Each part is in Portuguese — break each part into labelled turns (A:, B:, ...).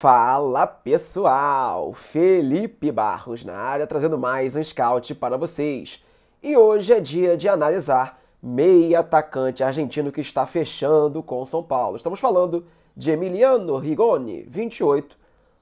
A: Fala pessoal, Felipe Barros na área trazendo mais um scout para vocês. E hoje é dia de analisar meia atacante argentino que está fechando com São Paulo. Estamos falando de Emiliano Rigoni, 28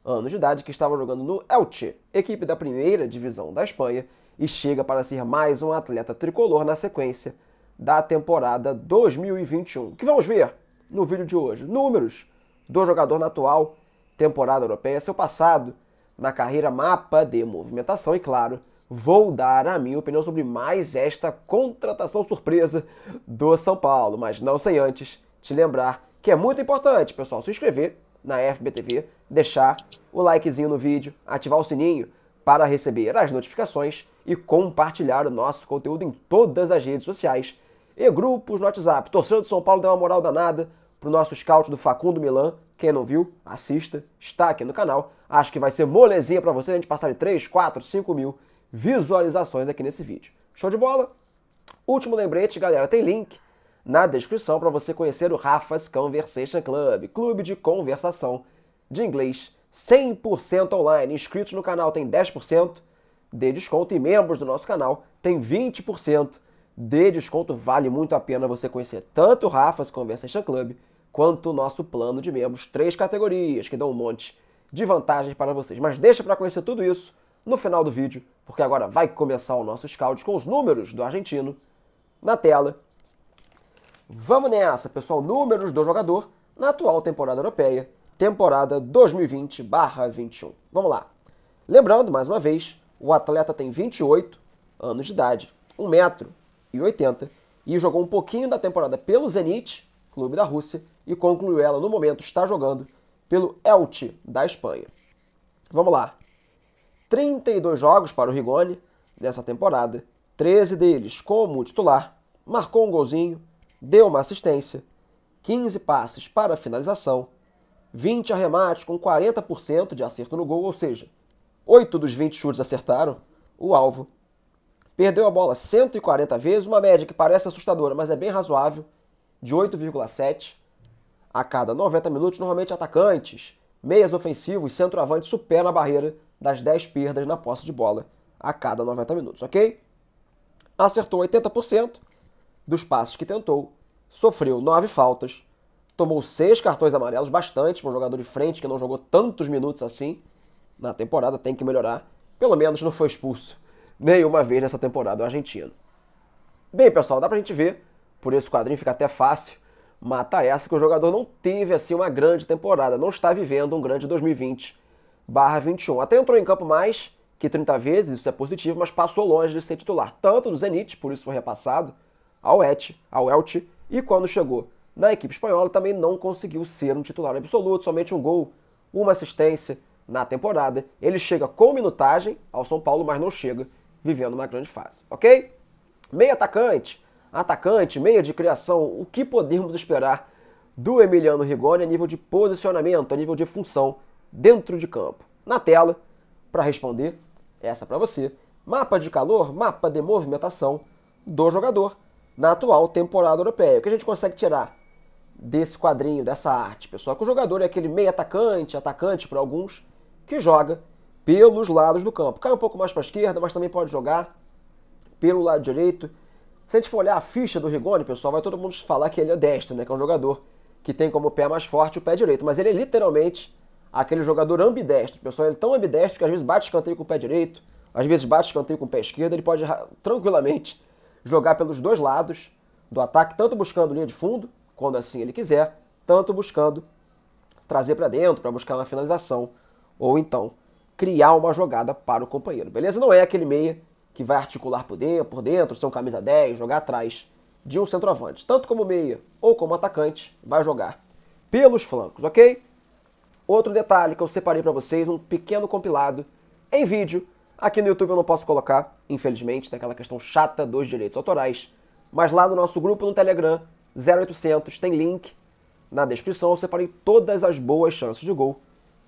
A: anos de idade, que estava jogando no Elche, equipe da primeira divisão da Espanha, e chega para ser mais um atleta tricolor na sequência da temporada 2021. Que vamos ver no vídeo de hoje. Números do jogador na atual temporada europeia, seu passado na carreira mapa de movimentação e, claro, vou dar a minha opinião sobre mais esta contratação surpresa do São Paulo, mas não sem antes te lembrar que é muito importante, pessoal, se inscrever na FBTV, deixar o likezinho no vídeo, ativar o sininho para receber as notificações e compartilhar o nosso conteúdo em todas as redes sociais e grupos no WhatsApp. Torcendo do São Paulo dá uma moral danada, para o nosso scout do Facundo Milan. Quem não viu, assista, está aqui no canal. Acho que vai ser molezinha para você a gente passar de 3, 4, 5 mil visualizações aqui nesse vídeo. Show de bola? Último lembrete, galera, tem link na descrição para você conhecer o Rafa's Conversation Club, clube de conversação de inglês 100% online. Inscritos no canal tem 10% de desconto e membros do nosso canal tem 20% de desconto. Vale muito a pena você conhecer tanto o Rafa's Conversation Club quanto o nosso plano de membros, três categorias que dão um monte de vantagens para vocês. Mas deixa para conhecer tudo isso no final do vídeo, porque agora vai começar o nosso scout com os números do argentino na tela. Vamos nessa, pessoal, números do jogador na atual temporada europeia, temporada 2020/21. Vamos lá. Lembrando mais uma vez, o atleta tem 28 anos de idade, 1,80m e jogou um pouquinho da temporada pelo Zenit clube da Rússia, e concluiu ela, no momento, está jogando pelo Elche, da Espanha. Vamos lá. 32 jogos para o Rigoni nessa temporada, 13 deles como titular, marcou um golzinho, deu uma assistência, 15 passes para finalização, 20 arremates com 40% de acerto no gol, ou seja, 8 dos 20 chutes acertaram o alvo. Perdeu a bola 140 vezes, uma média que parece assustadora, mas é bem razoável, de 8,7 a cada 90 minutos, normalmente atacantes, meias ofensivos, centroavantes superam a barreira das 10 perdas na posse de bola a cada 90 minutos, ok? Acertou 80% dos passes que tentou, sofreu 9 faltas, tomou 6 cartões amarelos, bastante para um jogador de frente que não jogou tantos minutos assim na temporada, tem que melhorar. Pelo menos não foi expulso nenhuma vez nessa temporada o argentino. Bem, pessoal, dá pra gente ver por esse quadrinho fica até fácil matar essa, que o jogador não teve assim uma grande temporada, não está vivendo um grande 2020 21. Até entrou em campo mais que 30 vezes, isso é positivo, mas passou longe de ser titular, tanto do Zenit, por isso foi repassado, ao Et, ao Elche, e quando chegou na equipe espanhola também não conseguiu ser um titular absoluto, somente um gol, uma assistência na temporada. Ele chega com minutagem ao São Paulo, mas não chega vivendo uma grande fase, ok? Meio atacante, atacante, meia de criação, o que podemos esperar do Emiliano Rigoni a nível de posicionamento, a nível de função dentro de campo? Na tela, para responder, essa para você. Mapa de calor, mapa de movimentação do jogador na atual temporada europeia. O que a gente consegue tirar desse quadrinho, dessa arte, pessoal? Que o jogador é aquele meio atacante, atacante para alguns, que joga pelos lados do campo. Cai um pouco mais para a esquerda, mas também pode jogar pelo lado direito, se a gente for olhar a ficha do Rigoni, pessoal, vai todo mundo falar que ele é destro, né? Que é um jogador que tem como pé mais forte o pé direito. Mas ele é literalmente aquele jogador ambidestro, pessoal. Ele é tão ambidestro que às vezes bate escanteio com o pé direito, às vezes bate escanteio com o pé esquerdo. Ele pode tranquilamente jogar pelos dois lados do ataque, tanto buscando linha de fundo, quando assim ele quiser, tanto buscando trazer para dentro para buscar uma finalização ou então criar uma jogada para o companheiro. Beleza? Não é aquele meia que vai articular por dentro, por dentro, ser um camisa 10, jogar atrás de um centroavante, tanto como meia ou como atacante, vai jogar pelos flancos, ok? Outro detalhe que eu separei para vocês, um pequeno compilado em vídeo. Aqui no YouTube eu não posso colocar, infelizmente, daquela questão chata dos direitos autorais. Mas lá no nosso grupo no Telegram, 0800, tem link na descrição. Eu separei todas as boas chances de gol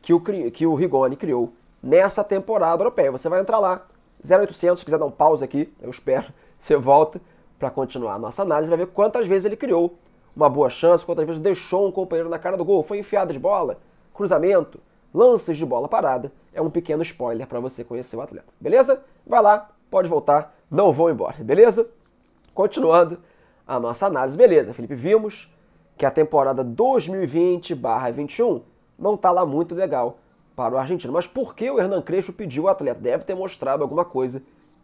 A: que o, que o Rigoni criou nessa temporada europeia. Você vai entrar lá, 0800, se quiser dar um pause aqui, eu espero, você volta para continuar a nossa análise, vai ver quantas vezes ele criou uma boa chance, quantas vezes deixou um companheiro na cara do gol, foi enfiada de bola, cruzamento, lances de bola parada. É um pequeno spoiler para você conhecer o atleta, beleza? Vai lá, pode voltar, não vou embora, beleza? Continuando a nossa análise, beleza, Felipe, vimos que a temporada 2020/21 não tá lá muito legal para o argentino. Mas por que o Hernan Crespo pediu o atleta? Deve ter mostrado alguma coisa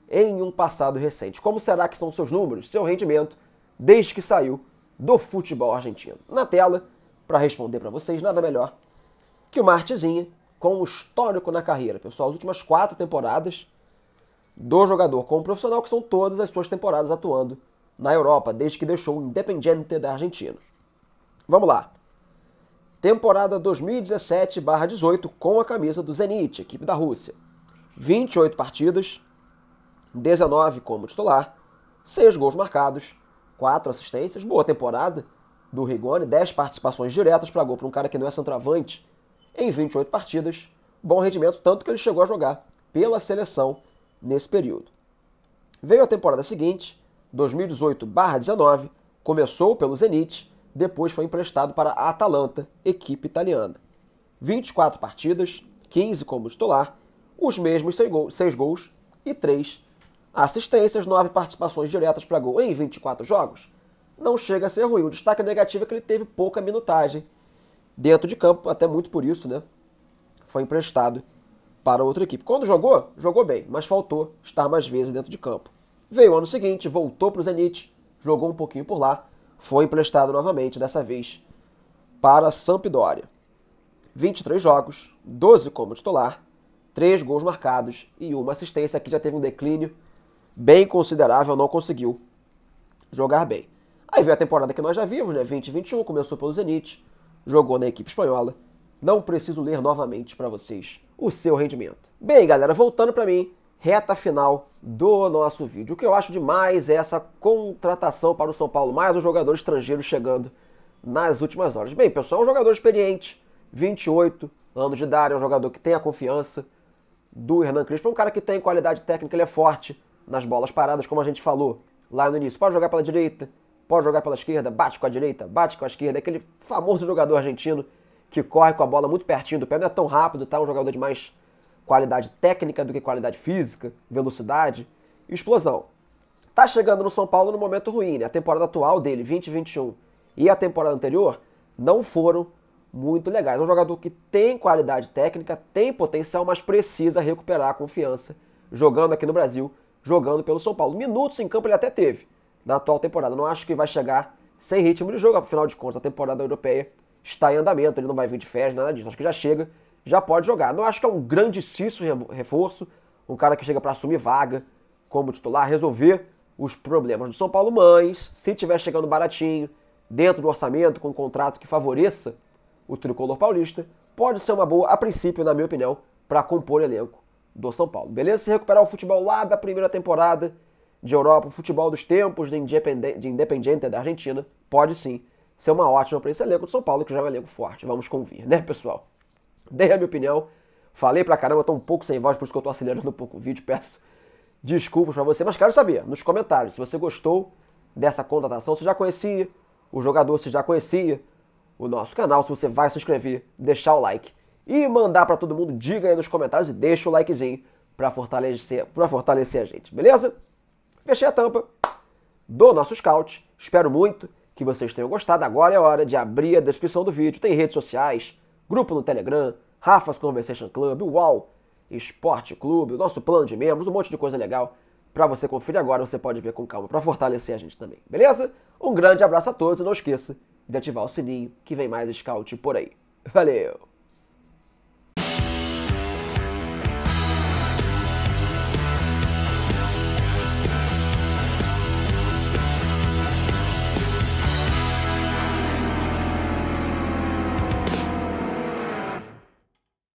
A: em um passado recente. Como será que são seus números, seu rendimento, desde que saiu do futebol argentino? Na tela, para responder para vocês, nada melhor que o Martizinha com o histórico na carreira. Pessoal, as últimas quatro temporadas do jogador como profissional, que são todas as suas temporadas atuando na Europa, desde que deixou o Independiente da Argentina. Vamos lá temporada 2017-18 com a camisa do Zenit, equipe da Rússia. 28 partidas, 19 como titular, 6 gols marcados, 4 assistências, boa temporada do Rigoni, 10 participações diretas para gol para um cara que não é centroavante em 28 partidas, bom rendimento, tanto que ele chegou a jogar pela seleção nesse período. Veio a temporada seguinte, 2018-19, começou pelo Zenit, depois foi emprestado para a Atalanta, equipe italiana. 24 partidas, 15 como titular, os mesmos 6 gols e 3 assistências, 9 participações diretas para gol em 24 jogos. Não chega a ser ruim. O destaque negativo é que ele teve pouca minutagem dentro de campo, até muito por isso, né? Foi emprestado para outra equipe. Quando jogou, jogou bem, mas faltou estar mais vezes dentro de campo. Veio ano seguinte, voltou para o Zenit, jogou um pouquinho por lá, foi emprestado novamente, dessa vez para Sampdoria. 23 jogos, 12 como titular, 3 gols marcados e uma assistência. Aqui já teve um declínio bem considerável, não conseguiu jogar bem. Aí veio a temporada que nós já vimos, né? 2021, começou pelo Zenit, jogou na equipe espanhola. Não preciso ler novamente para vocês o seu rendimento. Bem, galera, voltando para mim, reta final do nosso vídeo. O que eu acho demais é essa contratação para o São Paulo, mais um jogador estrangeiro chegando nas últimas horas. Bem, pessoal, é um jogador experiente, 28 anos de idade, é um jogador que tem a confiança do Hernan Crespo, é um cara que tem qualidade técnica, ele é forte nas bolas paradas, como a gente falou lá no início. Pode jogar pela direita, pode jogar pela esquerda, bate com a direita, bate com a esquerda, é aquele famoso jogador argentino que corre com a bola muito pertinho do pé, não é tão rápido, tá? Um jogador de mais qualidade técnica do que qualidade física, velocidade e explosão. Tá chegando no São Paulo no momento ruim, né? A temporada atual dele, 2021, e a temporada anterior não foram muito legais. É um jogador que tem qualidade técnica, tem potencial, mas precisa recuperar a confiança jogando aqui no Brasil, jogando pelo São Paulo. Minutos em campo ele até teve na atual temporada. Não acho que vai chegar sem ritmo de jogo, afinal de contas, a temporada europeia está em andamento, ele não vai vir de férias, nada disso. Acho que já chega já pode jogar. Não acho que é um grandíssimo reforço, um cara que chega para assumir vaga como titular, resolver os problemas do São Paulo, mas se estiver chegando baratinho, dentro do orçamento, com um contrato que favoreça o tricolor paulista, pode ser uma boa, a princípio, na minha opinião, para compor o elenco do São Paulo. Beleza? Se recuperar o futebol lá da primeira temporada de Europa, o futebol dos tempos de Independiente da Argentina, pode sim ser uma ótima para esse elenco do São Paulo, que já é um elenco forte, vamos convir, né, pessoal? Dei a minha opinião. Falei pra caramba, tô um pouco sem voz, por isso que eu tô acelerando um pouco o vídeo. Peço desculpas pra você, mas quero saber nos comentários se você gostou dessa contratação, se já conhecia o jogador, se já conhecia o nosso canal, se você vai se inscrever, deixar o like e mandar para todo mundo, diga aí nos comentários e deixa o likezinho para fortalecer, pra fortalecer a gente, beleza? Fechei a tampa do nosso scout. Espero muito que vocês tenham gostado. Agora é hora de abrir a descrição do vídeo. Tem redes sociais, grupo no Telegram, Rafa's Conversation Club, o UAU Esporte Clube, o nosso plano de membros, um monte de coisa legal para você conferir agora, você pode ver com calma para fortalecer a gente também, beleza? Um grande abraço a todos e não esqueça de ativar o sininho que vem mais scout por aí. Valeu!